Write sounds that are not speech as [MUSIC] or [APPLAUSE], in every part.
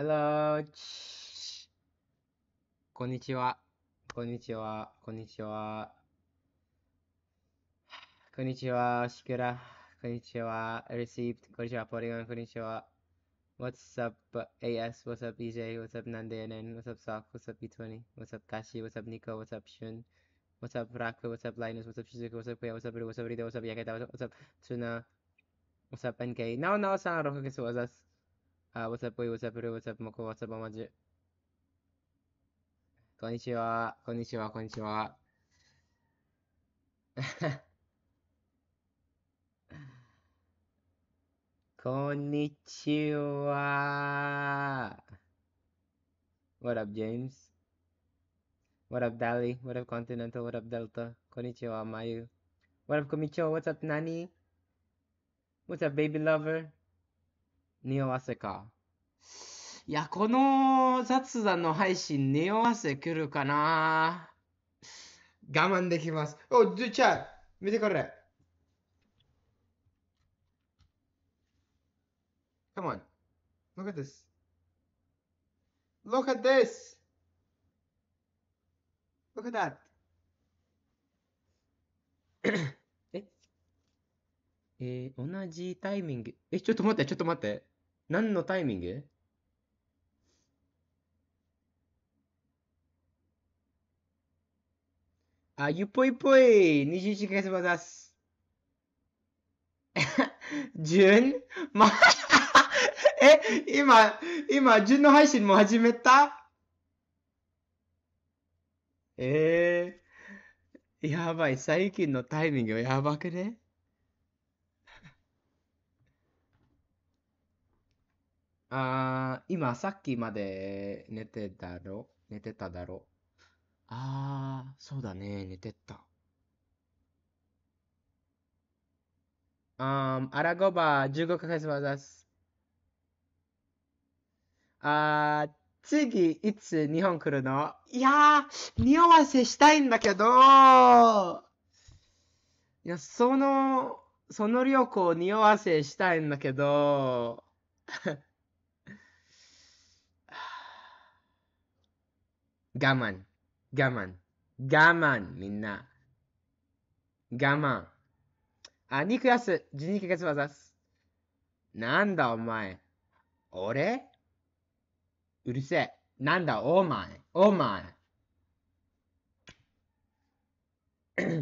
Hello. こんにちは。こんにちは。こんにちは。こんにちは。シクラ。こんにちは。Received. こんにちは。ポリゴン。こんにちは。What's up, AS? What's up, EJ? What's up, Nandayanan? What's up, Sock? What's up, B20? What's up, Kashi? What's up, Nico? What's up, Shun? What's up, Raku? What's up, Linus? What's up, Shizuka? What's up, Kuya? What's up, Rito? What's up, What's up, Yaketa? What's up, Tsuna? What's up, NK? No, no, it's not Roku. us. あ、what's up, boy, what's up, bro, what's up, What's up, まじ。こんにちは、こんにちは、こんにちは。こんにちは。What [LAUGHS] up, James? What up, Dali? What up, Continental? What up, Delta? Konnichiwa, What up, Komicho? What's up, Nani? What's up, Baby Lover? Neo Asaka. や、この雑談の配信、匂わせくるかな我慢できます。お、ずちゃん、見てこれ。Come on. Look at this. Look at this. Look at that. [COUGHS] ええー、同じタイミング。え、ちょっと待って、ちょっと待って。何のタイミングあ、ゆっぽいっぽい !21 ヶ月す。じゅんま、[LAUGHS] え、今、今、じゅんの配信も始めたえー、やばい、最近のタイミングやばくね [LAUGHS] あー、今、さっきまで寝てたろ寝てただろあー。そうだね、寝てった。あ m アラゴバー、15ヶ月までです。あー、次、いつ日本来るのいやー、匂わせしたいんだけどいや、その、その旅行匂わせしたいんだけど [LAUGHS] 我慢。我慢。我慢、みんな。我慢。あ、クラス、す、人ヶ月わざす。なんだお前。俺うるせえ。なんだお前。お前。我 [COUGHS]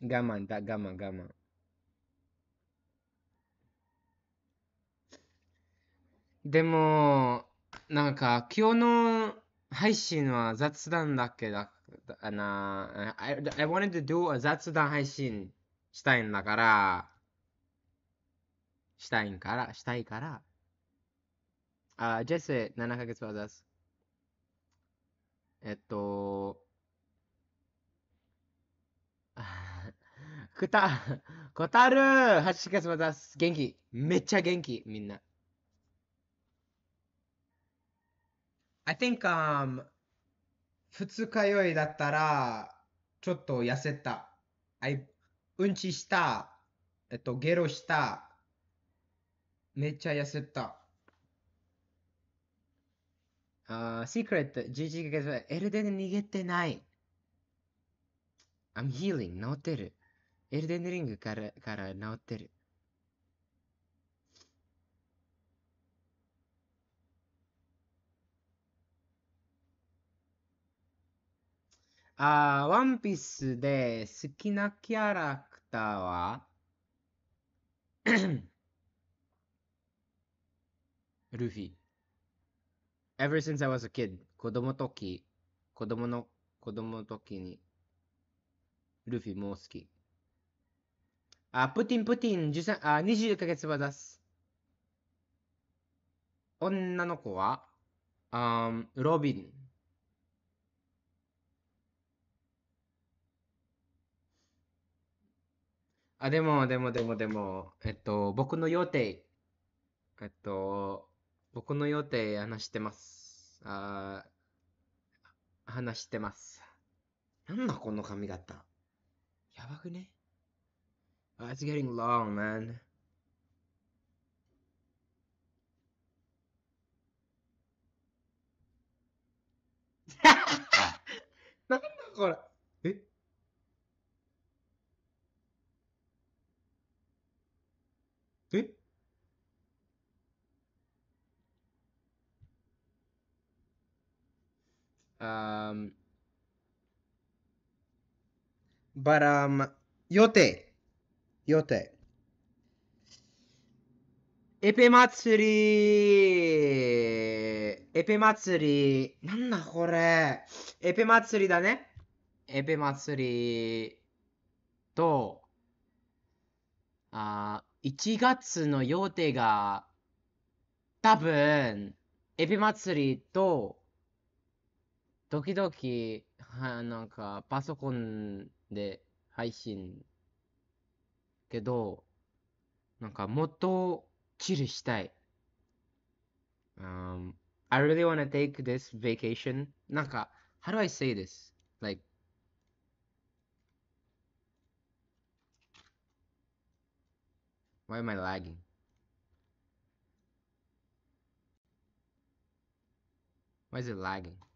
慢だ、我慢、我慢。でも、なんか、今日の配信は雑談だけだ、あな、I, I wanted to do a 雑談配信したいんだから、したいんから、したいから。あ、ジェス7ヶ月はざす。えっと、こ [LAUGHS] た、こたる !8 ヶ月はざす。元気。めっちゃ元気、みんな。I think, um, 二日酔いだったら、ちょっと痩せた。I, うんちした。えっと、ゲロした。めっちゃ痩せた。あ、uh, シ e クレット11ヶ月エルデン逃げてない。I'm healing 治ってる。エルデンリングからから治ってる。あワンピースで好きなキャラクターはルフィ。Ever since I was a kid, 子供時、子供の、子供の時に、ルフィも好き。あ、プティンプティン、あ、20ヶ月は出す。女の子は、あロビン。あ、でも、でも、でも、でも、えっと、僕の予定、えっと、僕の予定話してます。あ話してます。なんだこの髪型。やばくね It's getting long, man. [LAUGHS] なんだこれ。え Um, but um, 予定予定エペ祭りエペ祭りなんだこれエペ祭りだねエペ祭りと、あ1月の予定が多分、エペ祭りと、時々、は、なんか、パソコンで配信、けど、なんか、もっと、チルしたい。Um, I really wanna take this vacation. なんか、how do I say this? Like, why am I lagging? Why is it lagging?